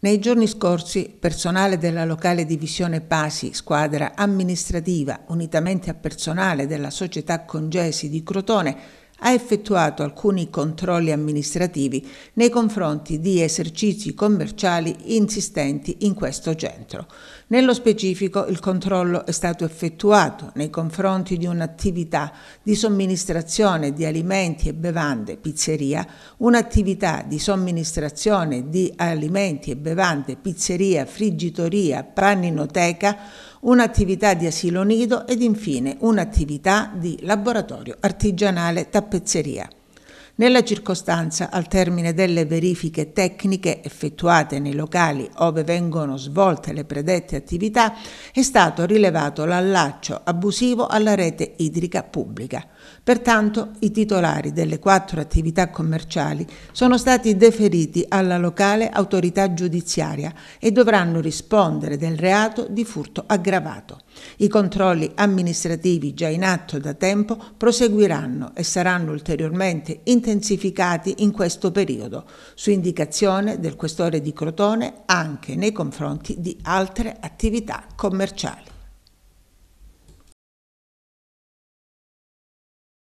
Nei giorni scorsi, personale della locale divisione Pasi, squadra amministrativa, unitamente a personale della società Congesi di Crotone, ha effettuato alcuni controlli amministrativi nei confronti di esercizi commerciali insistenti in questo centro. Nello specifico il controllo è stato effettuato nei confronti di un'attività di somministrazione di alimenti e bevande pizzeria, un'attività di somministrazione di alimenti e bevande pizzeria, friggitoria, praninoteca, un'attività di asilo nido ed infine un'attività di laboratorio artigianale tappezzeria. Nella circostanza, al termine delle verifiche tecniche effettuate nei locali ove vengono svolte le predette attività, è stato rilevato l'allaccio abusivo alla rete idrica pubblica. Pertanto, i titolari delle quattro attività commerciali sono stati deferiti alla locale autorità giudiziaria e dovranno rispondere del reato di furto aggravato. I controlli amministrativi già in atto da tempo proseguiranno e saranno ulteriormente interpretati intensificati in questo periodo, su indicazione del questore di Crotone anche nei confronti di altre attività commerciali.